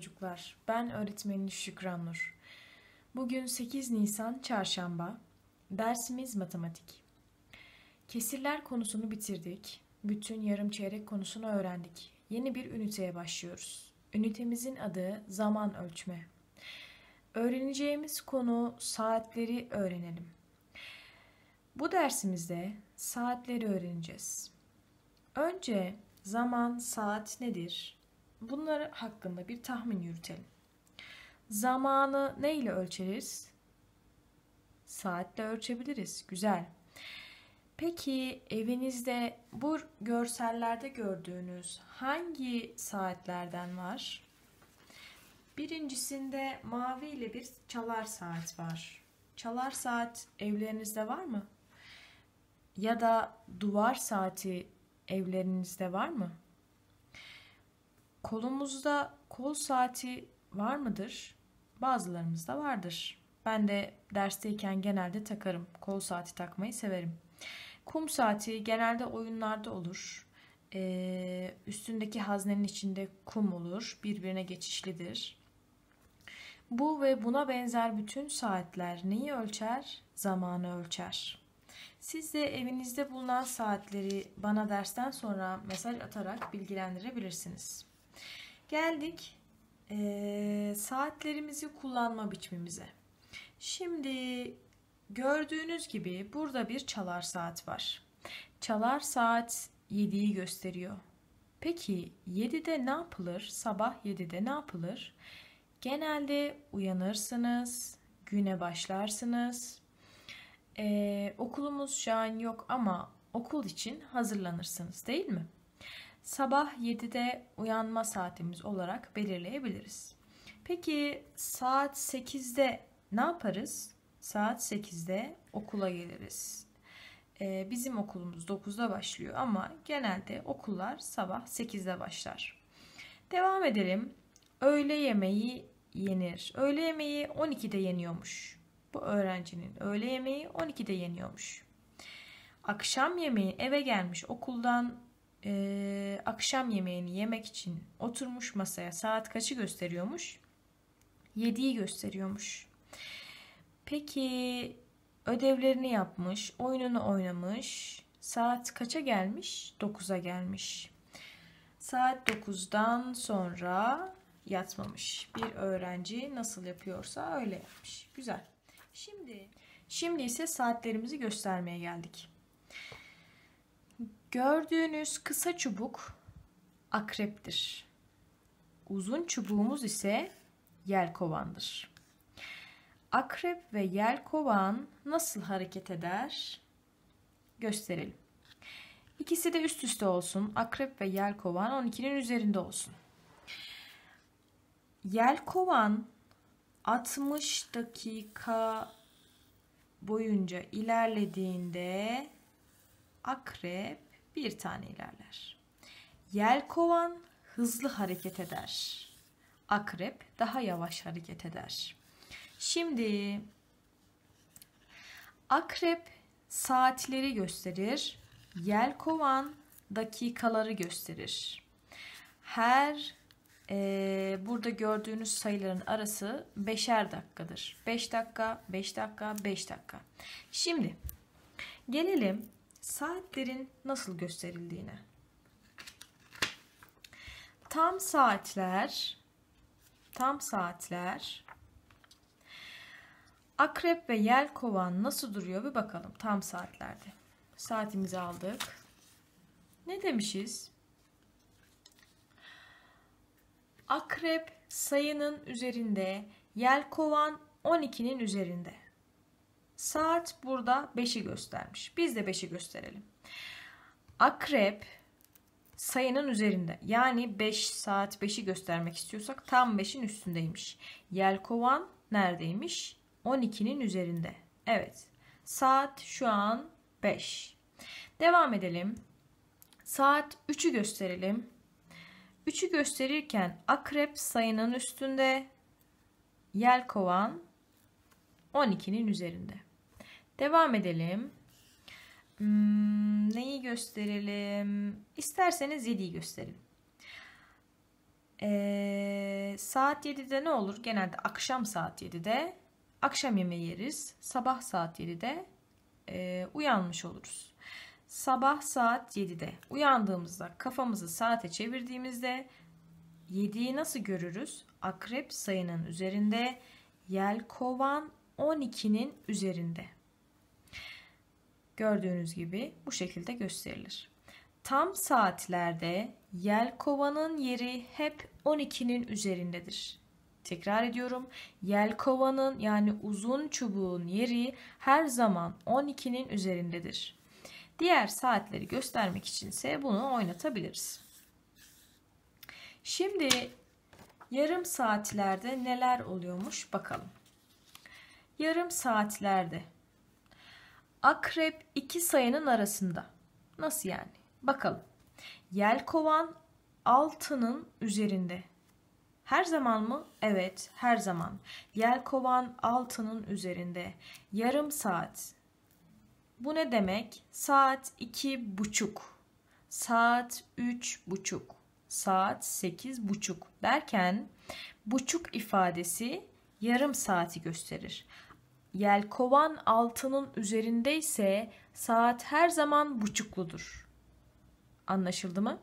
çocuklar. Ben öğretmeniniz Şükran Nur. Bugün 8 Nisan Çarşamba. Dersimiz matematik. Kesirler konusunu bitirdik. Bütün yarım çeyrek konusunu öğrendik. Yeni bir üniteye başlıyoruz. Ünitemizin adı zaman ölçme. Öğreneceğimiz konu saatleri öğrenelim. Bu dersimizde saatleri öğreneceğiz. Önce zaman saat nedir? Bunları hakkında bir tahmin yürütelim. Zamanı ne ile ölçeriz? Saatle ölçebiliriz. Güzel. Peki evinizde bu görsellerde gördüğünüz hangi saatlerden var? Birincisinde mavi ile bir çalar saat var. Çalar saat evlerinizde var mı? Ya da duvar saati evlerinizde var mı? Kolumuzda kol saati var mıdır? Bazılarımızda vardır. Ben de dersteyken genelde takarım. Kol saati takmayı severim. Kum saati genelde oyunlarda olur. Ee, üstündeki haznenin içinde kum olur. Birbirine geçişlidir. Bu ve buna benzer bütün saatler neyi ölçer? Zamanı ölçer. Siz de evinizde bulunan saatleri bana dersten sonra mesaj atarak bilgilendirebilirsiniz. Geldik e, saatlerimizi kullanma biçimimize. Şimdi gördüğünüz gibi burada bir çalar saat var. Çalar saat 7'yi gösteriyor. Peki 7'de ne yapılır? Sabah 7'de ne yapılır? Genelde uyanırsınız, güne başlarsınız. Ee, okulumuz şu an yok ama okul için hazırlanırsınız değil mi? sabah 7'de uyanma saatimiz olarak belirleyebiliriz. Peki saat 8'de ne yaparız? Saat 8'de okula geliriz. Ee, bizim okulumuz 9'da başlıyor ama genelde okullar sabah 8'de başlar. Devam edelim. Öğle yemeği yenir. Öğle yemeği 12'de yeniyormuş. Bu öğrencinin öğle yemeği 12'de yeniyormuş. Akşam yemeği eve gelmiş okuldan e, akşam yemeğini yemek için oturmuş masaya saat kaçı gösteriyormuş? yediği gösteriyormuş. Peki ödevlerini yapmış, oyununu oynamış. Saat kaça gelmiş? 9'a gelmiş. Saat 9'dan sonra yatmamış. Bir öğrenci nasıl yapıyorsa öyle yapmış. Güzel. Şimdi şimdi ise saatlerimizi göstermeye geldik. Gördüğünüz kısa çubuk akreptir. Uzun çubuğumuz ise yelkovandır. Akrep ve yelkovan nasıl hareket eder? Gösterelim. İkisi de üst üste olsun. Akrep ve yelkovan 12'nin üzerinde olsun. Yelkovan 60 dakika boyunca ilerlediğinde akrep bir tane ilerler. Yelkovan hızlı hareket eder. Akrep daha yavaş hareket eder. Şimdi akrep saatleri gösterir. Yelkovan dakikaları gösterir. Her e, burada gördüğünüz sayıların arası beşer dakikadır. 5 beş dakika, 5 dakika, 5 dakika. Şimdi gelelim saatlerin nasıl gösterildiğine. Tam saatler tam saatler Akrep ve kovan nasıl duruyor bir bakalım tam saatlerde. Saatimizi aldık. Ne demişiz? Akrep sayının üzerinde, Yelkovan 12'nin üzerinde. Saat burada 5'i göstermiş. Biz de 5'i gösterelim. Akrep sayının üzerinde. Yani 5 saat 5'i göstermek istiyorsak tam 5'in üstündeymiş. Yelkovan neredeymiş? 12'nin üzerinde. Evet. Saat şu an 5. Devam edelim. Saat 3'ü gösterelim. 3'ü gösterirken akrep sayının üstünde. Yelkovan 12'nin üzerinde. Devam edelim. Hmm, neyi gösterelim? İsterseniz 7'yi gösterelim. Ee, saat 7'de ne olur? Genelde akşam saat 7'de akşam yemeği yeriz. Sabah saat 7'de e, ee, uyanmış oluruz. Sabah saat 7'de uyandığımızda kafamızı saate çevirdiğimizde 7'yi nasıl görürüz? Akrep sayının üzerinde, yelkovan 12'nin üzerinde. Gördüğünüz gibi bu şekilde gösterilir. Tam saatlerde yelkovanın yeri hep 12'nin üzerindedir. Tekrar ediyorum. Yelkovanın yani uzun çubuğun yeri her zaman 12'nin üzerindedir. Diğer saatleri göstermek içinse bunu oynatabiliriz. Şimdi yarım saatlerde neler oluyormuş bakalım. Yarım saatlerde Akrep iki sayının arasında. Nasıl yani? Bakalım. Yelkovan altının üzerinde. Her zaman mı? Evet, her zaman. Yelkovan altının üzerinde. Yarım saat. Bu ne demek? Saat iki buçuk. Saat üç buçuk. Saat sekiz buçuk derken buçuk ifadesi yarım saati gösterir. Yelkovan altının üzerindeyse saat her zaman buçukludur. Anlaşıldı mı?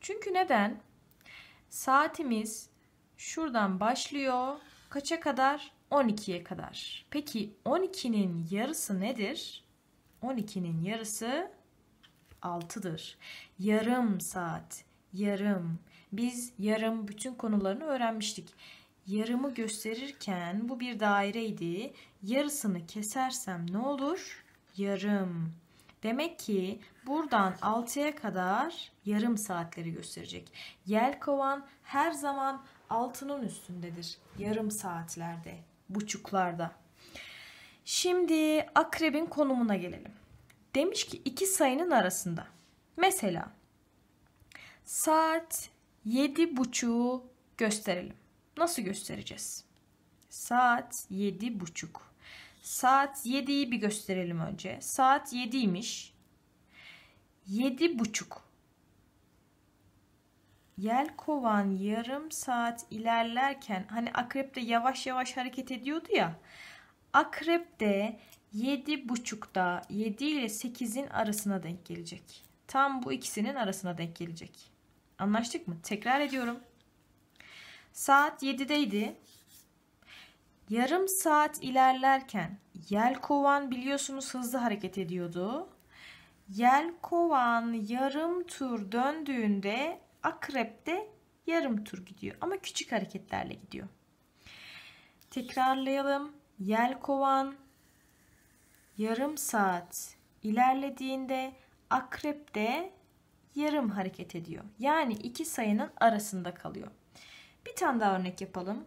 Çünkü neden? Saatimiz şuradan başlıyor. Kaça kadar? 12'ye kadar. Peki 12'nin yarısı nedir? 12'nin yarısı 6'dır. Yarım saat, yarım. Biz yarım bütün konularını öğrenmiştik yarımı gösterirken bu bir daireydi. Yarısını kesersem ne olur? Yarım. Demek ki buradan 6'ya kadar yarım saatleri gösterecek. Yelkovan her zaman altının üstündedir. Yarım saatlerde, buçuklarda. Şimdi akrebin konumuna gelelim. Demiş ki iki sayının arasında. Mesela saat 7.30'u gösterelim. Nasıl göstereceğiz? Saat yedi buçuk. Saat 7'yi bir gösterelim önce. Saat 7'ymiş. Yedi buçuk. Yelkovan yarım saat ilerlerken hani akrep de yavaş yavaş hareket ediyordu ya. Akrep de yedi buçukta yedi ile sekizin arasına denk gelecek. Tam bu ikisinin arasına denk gelecek. Anlaştık mı? Tekrar ediyorum. Saat 7'deydi. Yarım saat ilerlerken Yelkovan biliyorsunuz hızlı hareket ediyordu. Yelkovan yarım tur döndüğünde akrep de yarım tur gidiyor ama küçük hareketlerle gidiyor. Tekrarlayalım. Yelkovan yarım saat ilerlediğinde akrep de yarım hareket ediyor. Yani iki sayının arasında kalıyor. Bir tane daha örnek yapalım.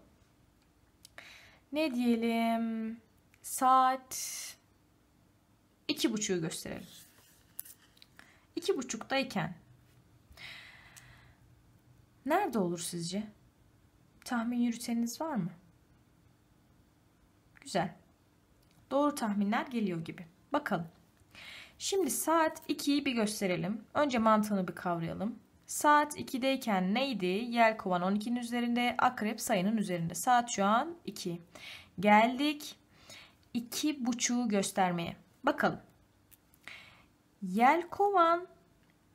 Ne diyelim? Saat iki buçuğu gösterelim. İki buçuktayken nerede olur sizce? Tahmin yürüteniz var mı? Güzel. Doğru tahminler geliyor gibi. Bakalım. Şimdi saat 2'yi bir gösterelim. Önce mantığını bir kavrayalım. Saat 2'deyken neydi? Yelkovan 12'nin üzerinde, akrep sayının üzerinde. Saat şu an 2. Geldik 2.5'u göstermeye. Bakalım. Yelkovan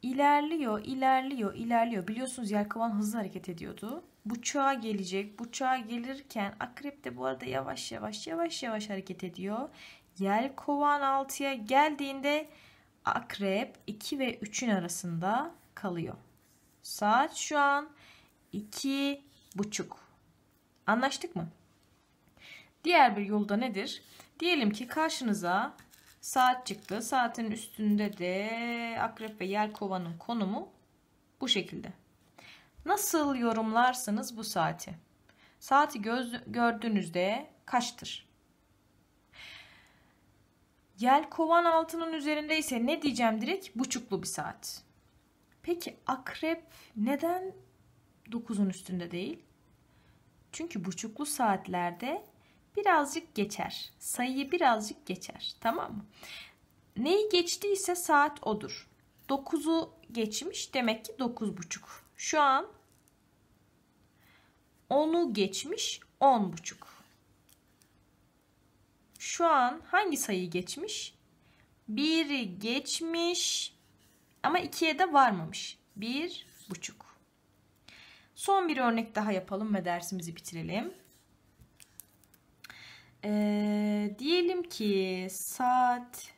ilerliyor, ilerliyor, ilerliyor. Biliyorsunuz yelkovan hızlı hareket ediyordu. Buçağa gelecek. Buçağa gelirken akrep de bu arada yavaş yavaş yavaş yavaş hareket ediyor. Yelkovan 6'ya geldiğinde akrep 2 ve 3'ün arasında kalıyor. Saat şu an iki buçuk. Anlaştık mı? Diğer bir yolda nedir? Diyelim ki karşınıza saat çıktı. Saatin üstünde de akrep ve kovanın konumu bu şekilde. Nasıl yorumlarsınız bu saati? Saati göz, gördüğünüzde kaçtır? Yel kovan altının üzerindeyse ne diyeceğim direkt? Buçuklu bir saat. Peki akrep neden 9'un üstünde değil? Çünkü buçuklu saatlerde birazcık geçer. Sayıyı birazcık geçer. Tamam mı? Neyi geçtiyse saat odur. 9'u geçmiş demek ki 9.30. Şu an 10'u geçmiş 10.30. Şu an hangi sayı geçmiş? 1'i geçmiş ama 2'ye de varmamış. 1,5. Son bir örnek daha yapalım ve dersimizi bitirelim. Ee, diyelim ki saat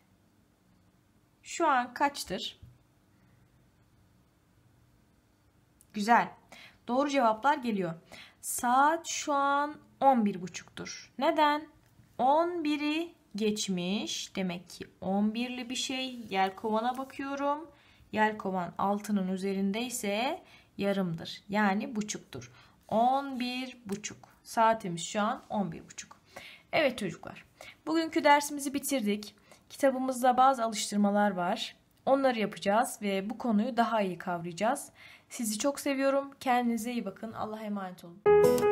şu an kaçtır? Güzel. Doğru cevaplar geliyor. Saat şu an 11.30'dur. Neden? 11'i geçmiş. Demek ki 11'li bir şey. Yelkovana bakıyorum. Yelkovan altının üzerinde ise yarımdır. Yani buçuktur. 11 buçuk. Saatimiz şu an 11 buçuk. Evet çocuklar. Bugünkü dersimizi bitirdik. Kitabımızda bazı alıştırmalar var. Onları yapacağız ve bu konuyu daha iyi kavrayacağız. Sizi çok seviyorum. Kendinize iyi bakın. Allah'a emanet olun.